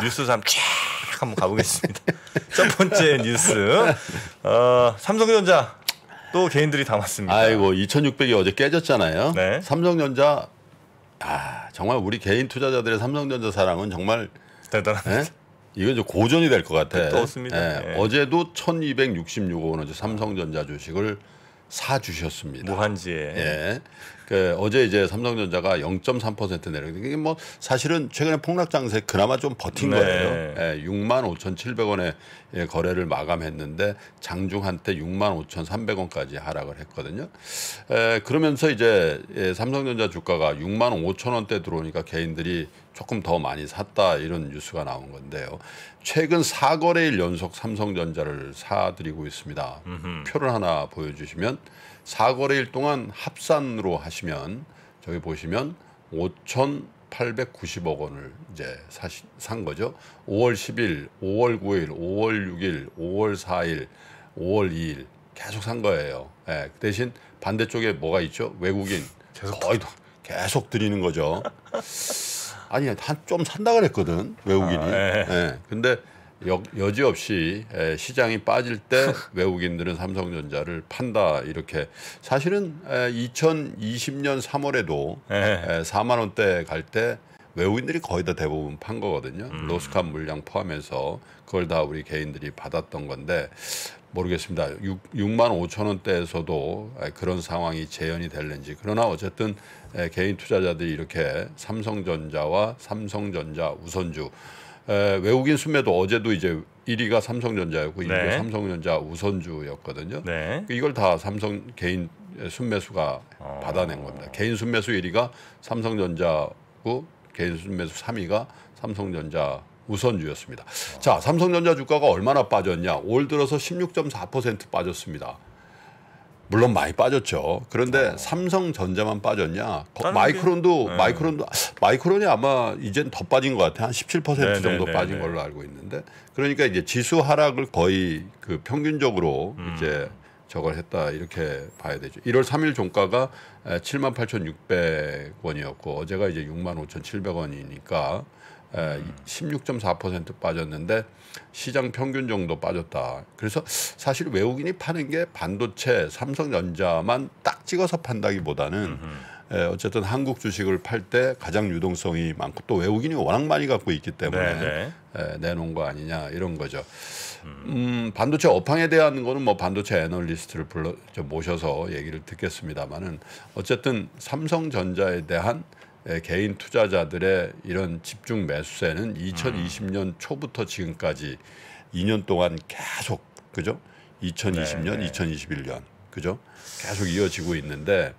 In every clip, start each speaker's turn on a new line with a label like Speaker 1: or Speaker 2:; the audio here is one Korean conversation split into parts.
Speaker 1: 뉴스 삼쫙 한번 가보겠습니다. 첫 번째 뉴스. 어, 삼성전자 또 개인들이 담았습니다. 아이고 2,600이 어제 깨졌잖아요. 네.
Speaker 2: 삼성전자 아 정말 우리 개인 투자자들의 삼성전자 사랑은 정말 대단합니다. 예? 이건 좀 고전이 될 것 같아. 또습니다 네. 예. 네. 예. 어제도 1,266억 원어치 삼성전자 주식을 사 주셨습니다. 무한지에. 예. 그 어제 이제 삼성전자가 0.3% 내렸는데 이게 뭐 사실은 최근에 폭락 장세 그나마 좀 버틴 네. 거예요. 예, 6만 5,700원에 예, 거래를 마감했는데 장중 한때 6만 5,300원까지 하락을 했거든요. 에, 그러면서 이제 예, 삼성전자 주가가 6만 5천 원대 들어오니까 개인들이 조금 더 많이 샀다 이런 뉴스가 나온 건데요. 최근 사거래일 연속 삼성전자를 사드리고 있습니다. 음흠. 표를 하나 보여주시면 4거래일 동안 합산으로 하시면 저기 보시면 5,890억 원을 이제 사시, 산 거죠. 5월 10일, 5월 9일, 5월 6일, 5월 4일, 5월 2일 계속 산 거예요. 예, 그 대신 반대쪽에 뭐가 있죠? 외국인 계속 거의 계속 드리는 거죠. 아니 한좀 산다 그랬거든 외국인이. 아, 예. 예 근데 여, 여지없이 시장이 빠질 때 외국인들은 삼성전자를 판다 이렇게 사실은 에, 2020년 3월에도 예. 에, 4만 원대 갈 때 외국인들이 거의 다 대부분 판 거거든요. 음. 로스칸 물량 포함해서 그걸 다 우리 개인들이 받았던 건데 모르겠습니다. 6, 6만 5천 원대에서도 그런 상황이 재현이 될는지 그러나 어쨌든 개인 투자자들이 이렇게 삼성전자와 삼성전자 우선주 에, 외국인 순매도 어제도 이제 1위가 삼성전자였고 2위가 삼성전자 우선주였거든요. 네. 이걸 다 삼성 개인 순매수가 어. 받아낸 겁니다. 개인 순매수 1위가 삼성전자고 개인 순매수 3위가 삼성전자 우선주였습니다. 어. 자, 삼성전자 주가가 얼마나 빠졌냐? 올 들어서 16.4% 빠졌습니다. 물론 많이 빠졌죠. 그런데 어. 삼성전자만 빠졌냐? 마이크론도 네. 마이크론도 마이크론이 아마 이젠 더 빠진 것 같아. 한 17% 네네, 정도 네네. 빠진 네. 걸로 알고 있는데 그러니까 이제 지수 하락을 거의 그 평균적으로 음. 이제 저걸 했다 이렇게 봐야 되죠. 1월 3일 종가가 78,600원이었고 어제가 이제 65,700원이니까 16.4% 예, 빠졌는데 시장 평균 정도 빠졌다. 그래서 사실 외국인이 파는 게 반도체, 삼성전자만 딱 찍어서 판다기보다는 에, 예, 어쨌든 한국 주식을 팔 때 가장 유동성이 많고 또 외국인이 워낙 많이 갖고 있기 때문에 에, 네, 네. 예, 내놓은 거 아니냐 이런 거죠. 음, 반도체 업황에 대한 거는 뭐 반도체 애널리스트를 불러 모셔서 얘기를 듣겠습니다만은 어쨌든 삼성전자에 대한 예, 개인 투자자들의 이런 집중 매수세는 2020년 음. 초부터 지금까지 2년 동안 계속 그죠? 2020년, 네, 네. 2021년 그죠? 계속 이어지고 있는데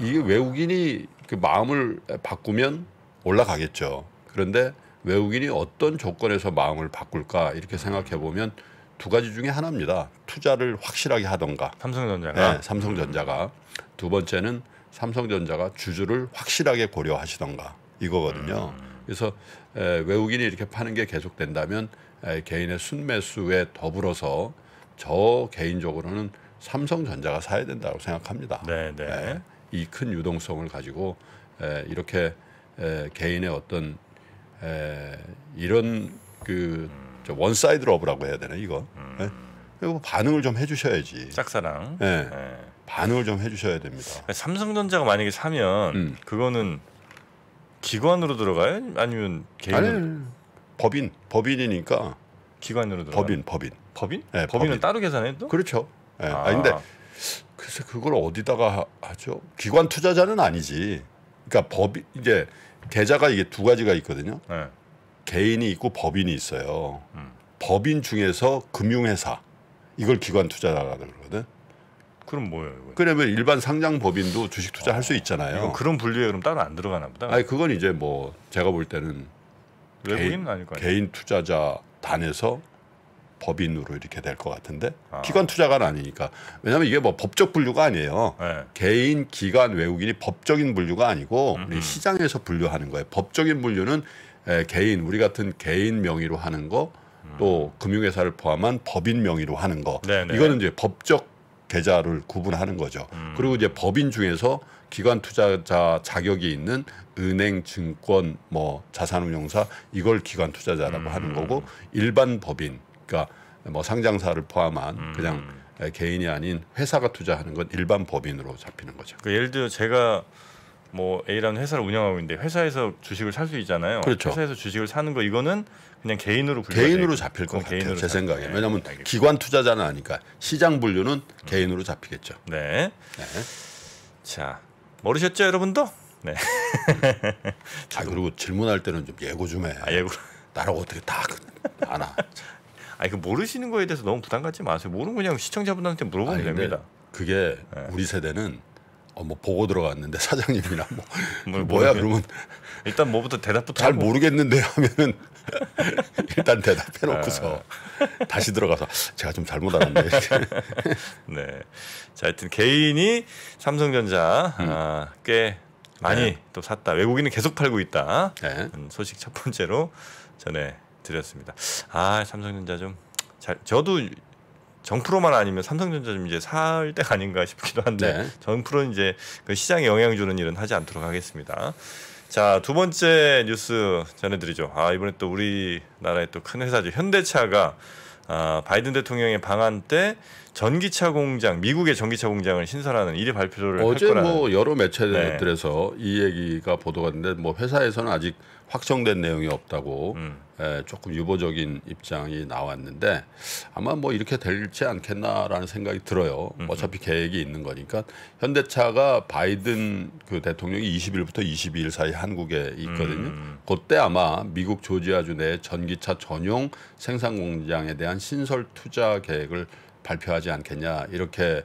Speaker 2: 이게 외국인이 그 마음을 바꾸면 올라가겠죠. 그런데 외국인이 어떤 조건에서 마음을 바꿀까 이렇게 생각해 보면 두 가지 중에 하나입니다. 투자를 확실하게 하던가. 삼성전자가. 네, 삼성전자가. 두 번째는 삼성전자가 주주를 확실하게 고려하시던가 이거거든요. 음. 그래서 에, 외국인이 이렇게 파는 게 계속된다면 에, 개인의 순매수에 더불어서 저 개인적으로는 삼성전자가 사야 된다고 생각합니다. 네, 네. 이 큰 유동성을 가지고 에, 이렇게 에, 개인의 어떤 에, 이런 그 음. 원사이드 러브라고 해야 되나 이거
Speaker 1: 음. 네? 그리고
Speaker 2: 뭐 반응을 좀
Speaker 1: 해주셔야지. 짝사랑. 네. 네. 반응을 좀 해주셔야 됩니다. 그러니까 삼성전자가 만약에 사면 음. 그거는 기관으로 들어가요? 아니면 개인? 아 법인 법인이니까 기관으로 들어. 법인 법인 법인? 네, 법인은 법인. 따로 계산해요 또?
Speaker 2: 그렇죠. 네. 아. 근데 글쎄 그걸 어디다가 하죠? 기관 투자자는 아니지. 그러니까 법이 이제 계좌가 이게 두 가지가 있거든요. 네. 개인이 있고 법인이 있어요. 음. 법인 중에서 금융회사 이걸 기관
Speaker 1: 투자라고 그러거든. 그럼 뭐예요?
Speaker 2: 이건? 그러면 일반 상장 법인도 주식 투자할 어, 수 아, 있잖아요. 그런 분류에 그럼 따로 안 들어가나 보다. 아니 그건 이제 뭐 제가 볼 때는 개인, 개인 투자자 단에서 법인으로 이렇게 될 것 같은데 아. 기관 투자가 아니니까 왜냐하면 이게 뭐 법적 분류가 아니에요 네. 개인 기관 외국인이 법적인 분류가 아니고 우리 시장에서 분류하는 거예요 법적인 분류는 에, 개인 우리 같은 개인 명의로 하는 거또 음. 금융회사를 포함한 법인 명의로 하는 거 네네. 네. 이거는 이제 법적 계좌를 구분하는 거죠. 음. 그리고 이제 법인 중에서 기관 투자자 자격이 있는 은행, 증권, 뭐 자산운용사 이걸 기관 투자자라고 음. 하는 거고 일반 법인, 그러니까 뭐 상장사를 포함한 음. 그냥 개인이 아닌 회사가 투자하는 건 일반 법인으로 잡히는 거죠.
Speaker 1: 그 예를 들어 제가 뭐 A라는 회사를 운영하고 있는데 회사에서 주식을 살 수 있잖아요. 그렇죠. 회사에서 주식을 사는 거 이거는 그냥 개인으로 개인으로 잡힐 것 같아요. 개인으로 제 생각에. 네. 왜냐하면 알겠습니다. 기관 투자자는 아니까 시장
Speaker 2: 분류는 음. 개인으로 잡히겠죠. 네. 네. 자 모르셨죠 여러분도?
Speaker 1: 네. 자 아, 그리고 질문할 때는 좀 예고 좀 해. 아, 예고. 나라고 어떻게 다 안아. 그, 아니 그 모르시는 거에 대해서 너무 부담 갖지 마세요. 모르면 그냥 시청자분한테 들 물어보면 아니, 됩니다. 그게 네. 우리 세대는 어, 뭐 보고 들어갔는데 사장님이나
Speaker 2: 뭐, 뭐야 그러면 일단
Speaker 1: 뭐부터 대답부터 잘 하고.
Speaker 2: 모르겠는데 하면은
Speaker 1: 일단 대답해놓고서 아. 다시 들어가서 제가 좀 잘못 알았는데 네, 자 하여튼 개인이 삼성전자 음. 아, 꽤 많이 네. 또 샀다 외국인은 계속 팔고 있다 네. 음, 소식 첫 번째로 전해 드렸습니다. 아 삼성전자 좀 잘 저도 정프로만 아니면 삼성전자 좀 이제 살 때가 아닌가 싶기도 한데 네. 정프로는 이제 그 시장에 영향 주는 일은 하지 않도록 하겠습니다. 자, 두 번째 뉴스 전해드리죠. 아, 이번에 또 우리나라의 또 큰 회사죠. 현대차가 아, 바이든 대통령의 방한 때 전기차 공장, 미국의 전기차 공장을 신설하는 일이 발표를 어제 할뭐 여러 매체들에서
Speaker 2: 네. 이 얘기가 보도가 됐는데 뭐 회사에서는 아직 확정된 내용이 없다고 음. 조금 유보적인 입장이 나왔는데 아마 뭐 이렇게 될지 않겠나라는 생각이 들어요. 어차피 계획이 있는 거니까 현대차가 바이든 그 대통령이 20일부터 22일 사이 한국에 있거든요. 음. 그때 아마 미국 조지아주 내 전기차 전용 생산 공장에 대한 신설 투자 계획을 발표하지 않겠냐 이렇게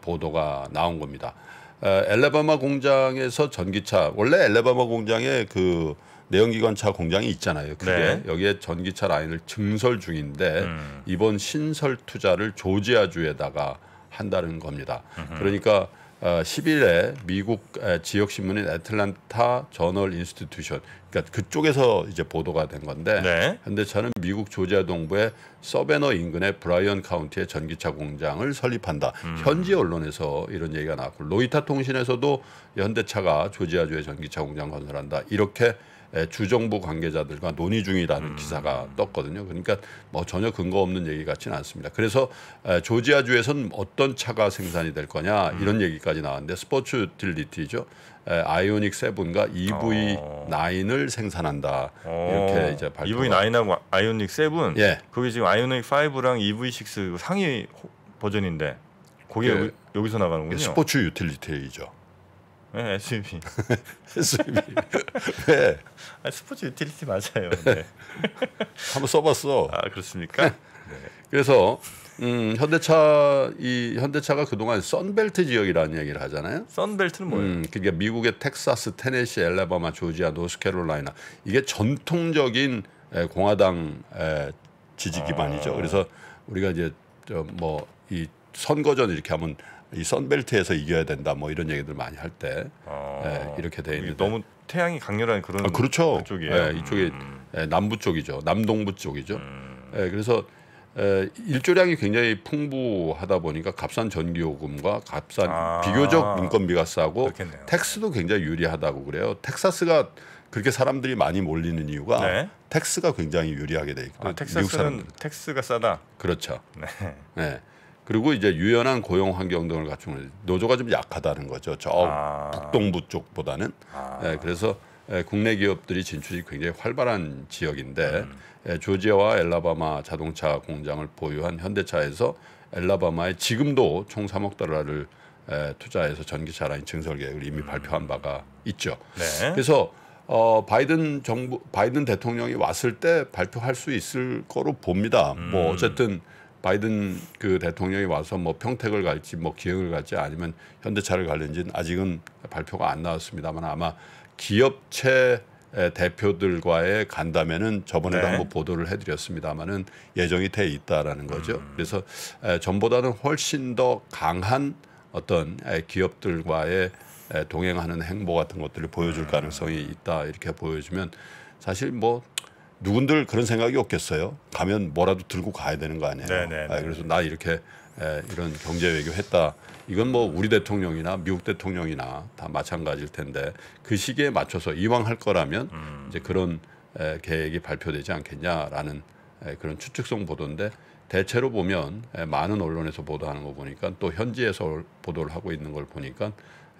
Speaker 2: 보도가 나온 겁니다. 엘레바마 공장에서 전기차 원래 엘레바마 공장에 그 내연기관차 공장이 있잖아요. 그게 네. 여기에 전기차 라인을 증설 중인데 음. 이번 신설 투자를 조지아주에다가 한다는 겁니다. 음흠. 그러니까 10일에 어, 미국 지역 신문인 애틀란타 저널 인스티튜션 그러니까 그쪽에서 이제 보도가 된 건데 네. 현대차는 미국 조지아 동부의 서베너 인근의 브라이언 카운티의 전기차 공장을 설립한다. 음. 현지 언론에서 이런 얘기가 나왔고 로이타 통신에서도 현대차가 조지아주에 전기차 공장 건설한다. 이렇게 예, 주정부 관계자들과 논의 중이라는 음. 기사가 떴거든요. 그러니까 뭐 전혀 근거 없는 얘기 같지는 않습니다. 그래서 예, 조지아주에서는 어떤 차가 생산이 될 거냐 음. 이런 얘기까지 나왔는데 스포츠 딜리티죠 예,
Speaker 1: 아이오닉 세븐과 EV9을 어. 생산한다. 어. 이렇게 이제 발표. EV9하고 아이오닉 세븐. 예. 그게 지금 아이오닉 5랑 EV6 상위 버전인데 그게 그, 여기서 나가는군요. 스포츠 유틸리티죠. 네, SUV. SUV. 네. 아, 스포츠 유틸리티 맞아요. 네.
Speaker 2: 한번 써봤어. 아 그렇습니까? 네. 그래서 음, 현대차 이 현대차가 그동안 선벨트 지역이라는 얘기를 하잖아요.
Speaker 1: 선벨트는
Speaker 2: 뭐예요? 음, 그러니까 미국의 텍사스, 테네시, 엘라바마, 조지아, 노스캐롤라이나 이게 전통적인 에, 공화당 에, 지지 기반이죠. 아. 그래서 우리가 이제 뭐이 선거 전 이렇게 하면 이 선벨트에서 이겨야 된다 뭐 이런 얘기들 많이 할때 아, 예, 이렇게 돼 있는데 너무 태양이 강렬한 그런 아, 그렇죠. 그쪽이에요. 예, 음. 이쪽에 음. 예, 남부 쪽이죠. 남동부 쪽이죠. 음. 예, 그래서 에, 예, 일조량이 굉장히 풍부하다 보니까 값싼 전기요금과 값싼 아, 비교적 인건비가 싸고 그렇겠네요. 텍스도 굉장히 유리하다고 그래요. 텍사스가 그렇게 사람들이 많이 몰리는 이유가 네. 텍스가 굉장히 유리하게 돼 있고 아, 텍사스는
Speaker 1: 텍스가 싸다.
Speaker 2: 그렇죠. 네. 네. 그리고 이제 유연한 고용 환경 등을 갖춘 노조가 좀 약하다는 거죠. 저 아. 북동부 쪽보다는. 아. 예, 그래서 예, 국내 기업들이 진출이 굉장히 활발한 지역인데 음. 예, 조지아와 엘라바마 자동차 공장을 보유한 현대차에서 엘라바마에 지금도 총 3억 달러를 에, 예, 투자해서 전기차 라인 증설 계획을 이미 음. 발표한 바가 있죠. 네. 그래서 어, 바이든 정부 바이든 대통령이 왔을 때 발표할 수 있을 거로 봅니다. 뭐 음. 뭐 어쨌든 바이든 그 대통령이 와서 뭐 평택을 갈지 뭐기획을 갈지 아니면 현대차를 갈는지는 아직은 발표가 안 나왔습니다만 아마 기업체 대표들과의 간담회는 저번에도 네. 한번 보도를 해드렸습니다만은 예정이 돼 있다라는 거죠. 음. 그래서 전보다는 훨씬 더 강한 어떤 기업들과의 동행하는 행보 같은 것들을 보여줄 음. 가능성이 있다 이렇게 보여주면 사실 뭐 누군들 그런 생각이 없겠어요. 가면 뭐라도 들고 가야 되는 거 아니에요. 네, 네, 네, 아, 그래서 나 이렇게 에, 이런 경제 외교 했다. 이건 뭐 우리 대통령이나 미국 대통령이나 다 마찬가지일 텐데 그 시기에 맞춰서 이왕 할 거라면 음. 이제 그런 에, 계획이 발표되지 않겠냐라는 에, 그런 추측성 보도인데 대체로 보면 에, 많은 언론에서 보도하는 거 보니까 또 현지에서 보도를 하고 있는 걸 보니까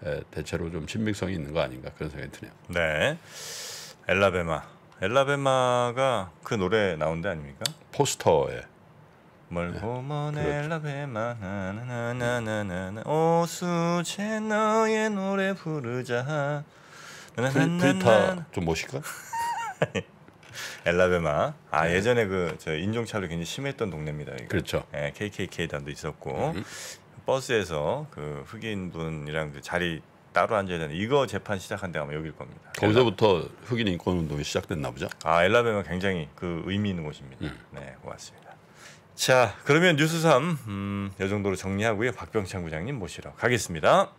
Speaker 2: 에, 대체로 좀 신빙성이 있는 거
Speaker 1: 아닌가 그런 생각이 드네요. 네. 엘라베마 엘라베마가 그 노래 나온 데 아닙니까? 포스터에 멀고 먼 네, 그렇죠. 엘라베마 나나나나나나 오수제 너의 노래 부르자 프리타 그 좀 모실까? 엘라베마. 아 네. 예전에 그 저인종차별 굉장히 심했던 동네입니다. 이거. 그렇죠. 예, KKK 단도 있었고 음. 버스에서 그 흑인 분이랑 그 자리 따로 앉아야 되는 이거 재판 시작한 데 아마 여기일 겁니다. 거기서부터 흑인 인권 운동이 시작됐나 보죠. 아 엘라베마 굉장히 그 의미 있는 곳입니다. 음. 네 고맙습니다. 자 그러면 뉴스 3 음, 이 정도로 정리하고요. 박병창 부장님 모시러 가겠습니다.